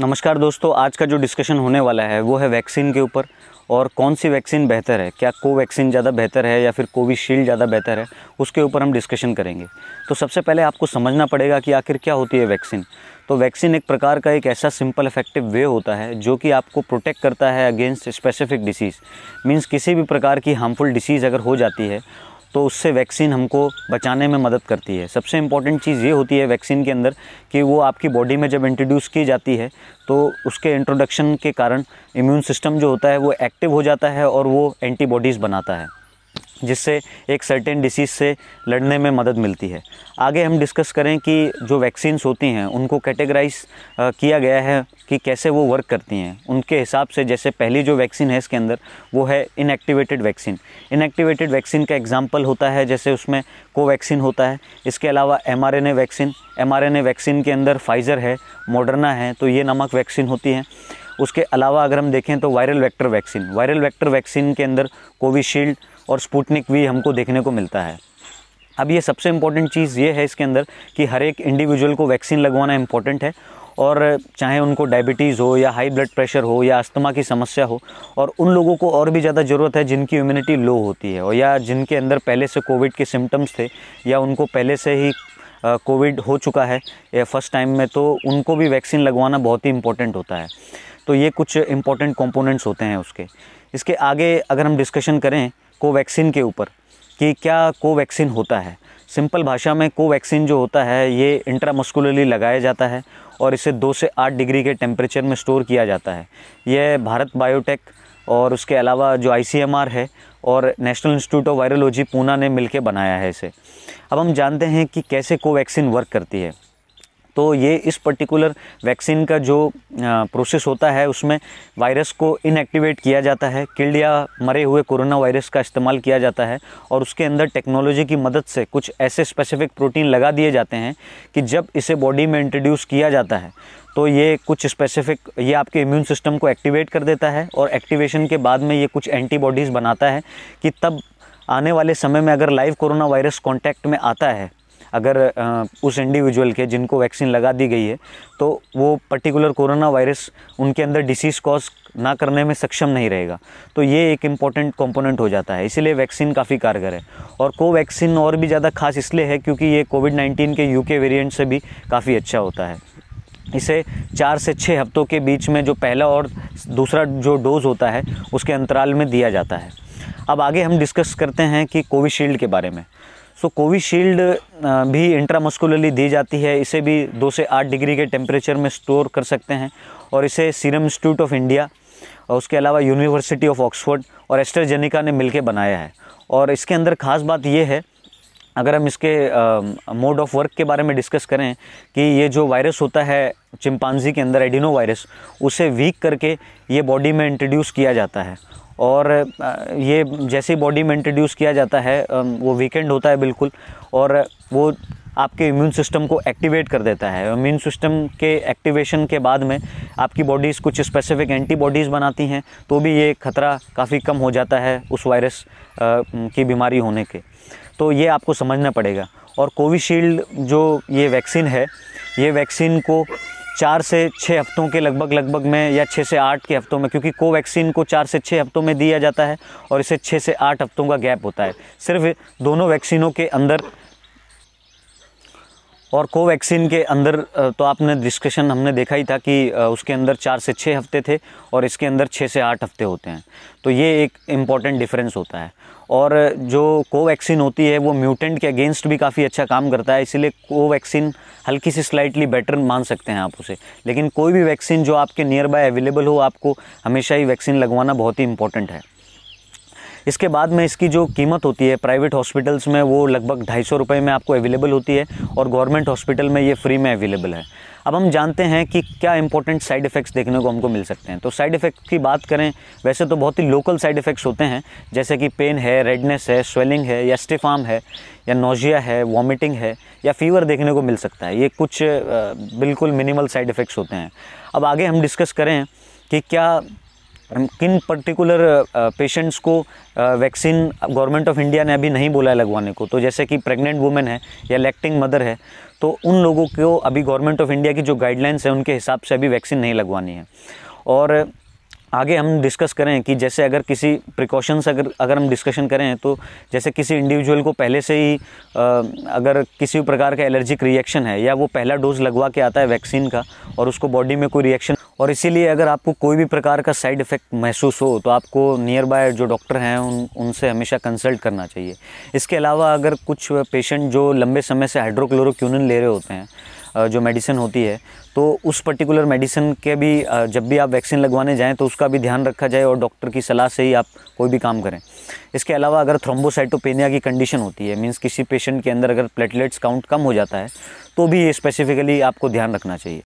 नमस्कार दोस्तों आज का जो डिस्कशन होने वाला है वो है वैक्सीन के ऊपर और कौन सी वैक्सीन बेहतर है क्या कोवैक्सीन ज़्यादा बेहतर है या फिर कोविशील्ड ज़्यादा बेहतर है उसके ऊपर हम डिस्कशन करेंगे तो सबसे पहले आपको समझना पड़ेगा कि आखिर क्या होती है वैक्सीन तो वैक्सीन एक प्रकार का एक ऐसा सिंपल इफेक्टिव वे होता है जो कि आपको प्रोटेक्ट करता है अगेंस्ट स्पेसिफिक डिसीज़ मीन्स किसी भी प्रकार की हार्मफुल डिसीज़ अगर हो जाती है तो उससे वैक्सीन हमको बचाने में मदद करती है सबसे इम्पॉर्टेंट चीज़ ये होती है वैक्सीन के अंदर कि वो आपकी बॉडी में जब इंट्रोड्यूस की जाती है तो उसके इंट्रोडक्शन के कारण इम्यून सिस्टम जो होता है वो एक्टिव हो जाता है और वो एंटीबॉडीज़ बनाता है जिससे एक सर्टेन डिसीज़ से लड़ने में मदद मिलती है आगे हम डिस्कस करें कि जो वैक्सीन्स होती हैं उनको कैटेगराइज किया गया है कि कैसे वो वर्क करती हैं उनके हिसाब से जैसे पहली जो वैक्सीन है इसके अंदर वो है इनएक्टिवेटेड वैक्सीन इनएक्टिवेटेड वैक्सीन का एग्जाम्पल होता है जैसे उसमें कोवैक्सीन होता है इसके अलावा एम वैक्सीन एम वैक्सीन के अंदर फाइज़र है मॉडर्ना है तो ये नमक वैक्सीन होती है उसके अलावा अगर हम देखें तो viral vector vaccine viral vector vaccine के अंदर कोविशील्ड और स्पुटनिक भी हमको देखने को मिलता है अब ये सबसे इम्पॉर्टेंट चीज़ ये है इसके अंदर कि हर एक इंडिविजुअल को वैक्सीन लगवाना इम्पॉर्टेंट है और चाहे उनको डायबिटीज़ हो या हाई ब्लड प्रेशर हो या अस्थमा की समस्या हो और उन लोगों को और भी ज़्यादा ज़रूरत है जिनकी इम्यूनिटी लो होती है और या जिनके अंदर पहले से कोविड के सिम्टम्स थे या उनको पहले से ही कोविड हो चुका है फर्स्ट टाइम में तो उनको भी वैक्सीन लगवाना बहुत ही इम्पोर्टेंट होता है तो ये कुछ इम्पॉर्टेंट कंपोनेंट्स होते हैं उसके इसके आगे अगर हम डिस्कशन करें कोवैक्सिन के ऊपर कि क्या कोवैक्सीन होता है सिंपल भाषा में कोवैक्सिन जो होता है ये इंट्रामस्कुलरली लगाया जाता है और इसे दो से आठ डिग्री के टेम्परेचर में स्टोर किया जाता है यह भारत बायोटेक और उसके अलावा जो आई है और national institute of virology Poona ने मिलकर बनाया है इसे अब हम जानते हैं कि कैसे कोवैक्सीन वर्क करती है तो ये इस पर्टिकुलर वैक्सीन का जो प्रोसेस होता है उसमें वायरस को इनएक्टिवेट किया जाता है किल्ड या मरे हुए कोरोना वायरस का इस्तेमाल किया जाता है और उसके अंदर टेक्नोलॉजी की मदद से कुछ ऐसे स्पेसिफिक प्रोटीन लगा दिए जाते हैं कि जब इसे बॉडी में इंट्रोड्यूस किया जाता है तो ये कुछ स्पेसिफिक ये आपके इम्यून सिस्टम को एक्टिवेट कर देता है और एक्टिवेशन के बाद में ये कुछ एंटीबॉडीज़ बनाता है कि तब आने वाले समय में अगर लाइव कोरोना वायरस कॉन्टैक्ट में आता है अगर उस इंडिविजुअल के जिनको वैक्सीन लगा दी गई है तो वो पर्टिकुलर कोरोना वायरस उनके अंदर डिसीज़ कॉज ना करने में सक्षम नहीं रहेगा तो ये एक इम्पॉर्टेंट कंपोनेंट हो जाता है इसीलिए वैक्सीन काफ़ी कारगर है और कोवैक्सीन और भी ज़्यादा खास इसलिए है क्योंकि ये कोविड नाइन्टीन के यूके वेरियंट से भी काफ़ी अच्छा होता है इसे चार से छः हफ्तों के बीच में जो पहला और दूसरा जो डोज़ होता है उसके अंतराल में दिया जाता है अब आगे हम डिस्कस करते हैं कि कोविशील्ड के बारे में सो कोविशील्ड uh, भी इंट्रामस्कुलरली दी जाती है इसे भी दो से आठ डिग्री के टेम्परेचर में स्टोर कर सकते हैं और इसे सीरम इंस्टीट्यूट ऑफ इंडिया और उसके अलावा यूनिवर्सिटी ऑफ ऑक्सफोर्ड और एस्टरजेनिका ने मिलकर बनाया है और इसके अंदर ख़ास बात यह है अगर हम इसके मोड ऑफ वर्क के बारे में डिस्कस करें कि ये जो वायरस होता है चिंपांजी के अंदर एडिनो वायरस उसे वीक करके ये बॉडी में इंट्रोड्यूस किया जाता है और ये जैसे बॉडी में इंट्रोड्यूस किया जाता है वो वीकेंड होता है बिल्कुल और वो आपके इम्यून सिस्टम को एक्टिवेट कर देता है इम्यून सिस्टम के एक्टिवेशन के बाद में आपकी बॉडीज़ कुछ स्पेसिफिक एंटीबॉडीज़ बनाती हैं तो भी ये ख़तरा काफ़ी कम हो जाता है उस वायरस की बीमारी होने के तो ये आपको समझना पड़ेगा और कोविशील्ड जो ये वैक्सीन है ये वैक्सीन को चार से छः हफ्तों के लगभग लगभग में या छः से आठ के हफ्तों में क्योंकि कोवैक्सीन को चार से छः हफ्तों में दिया जाता है और इसे छः से आठ हफ्तों का गैप होता है सिर्फ दोनों वैक्सीनों के अंदर और कोवैक्सीन के अंदर तो आपने डिस्कशन हमने देखा ही था कि उसके अंदर चार से छः हफ्ते थे और इसके अंदर छः से आठ हफ्ते होते हैं तो ये एक इम्पॉर्टेंट डिफरेंस होता है और जो कोवैक्सीन होती है वो म्यूटेंट के अगेंस्ट भी काफ़ी अच्छा काम करता है इसीलिए कोवैक्सीन हल्की सी स्लाइटली बेटर मान सकते हैं आप उसे लेकिन कोई भी वैक्सीन जो आपके नियर बाय अवेलेबल हो आपको हमेशा ही वैक्सीन लगवाना बहुत ही इंपॉर्टेंट है इसके बाद में इसकी जो कीमत होती है प्राइवेट हॉस्पिटल्स में वो लगभग ढाई सौ रुपये में आपको अवेलेबल होती है और गवर्नमेंट हॉस्पिटल में ये फ्री में अवेलेबल है अब हम जानते हैं कि क्या इंपॉर्टेंट साइड इफ़ेक्ट्स देखने को हमको मिल सकते हैं तो साइड इफ़ेक्ट की बात करें वैसे तो बहुत ही लोकल साइड इफ़ेक्ट्स होते हैं जैसे कि पेन है रेडनेस है स्वेलिंग है या स्टिफाम है या नोजिया है वॉमिटिंग है या फीवर देखने को मिल सकता है ये कुछ बिल्कुल मिनिमल साइड इफ़ेक्ट्स होते हैं अब आगे हम डिस्कस करें कि क्या हम किन पर्टिकुलर पेशेंट्स uh, को वैक्सीन गवर्नमेंट ऑफ इंडिया ने अभी नहीं बोला है लगवाने को तो जैसे कि प्रेग्नेंट वुमेन है या लैक्टिंग मदर है तो उन लोगों को अभी गवर्नमेंट ऑफ इंडिया की जो गाइडलाइंस है उनके हिसाब से अभी वैक्सीन नहीं लगवानी है और आगे हम डिस्कस करें कि जैसे अगर किसी प्रिकॉशंस अगर अगर हम डिस्कशन करें तो जैसे किसी इंडिविजुअल को पहले से ही uh, अगर किसी प्रकार का एलर्जिक रिएक्शन है या वो पहला डोज लगवा के आता है वैक्सीन का और उसको बॉडी में कोई रिएक्शन और इसीलिए अगर आपको कोई भी प्रकार का साइड इफ़ेक्ट महसूस हो तो आपको नियर बाय जो डॉक्टर हैं उन उनसे हमेशा कंसल्ट करना चाहिए इसके अलावा अगर कुछ पेशेंट जो लंबे समय से हाइड्रोक्लोरोक्यूनिन ले रहे होते हैं जो मेडिसिन होती है तो उस पर्टिकुलर मेडिसिन के भी जब भी आप वैक्सीन लगवाने जाएँ तो उसका भी ध्यान रखा जाए और डॉक्टर की सलाह से ही आप कोई भी काम करें इसके अलावा अगर थ्रोम्बोसाइटोपेनिया की कंडीशन होती है मीन्स किसी पेशेंट के अंदर अगर प्लेटलेट्स काउंट कम हो जाता है तो भी ये स्पेसिफिकली आपको ध्यान रखना चाहिए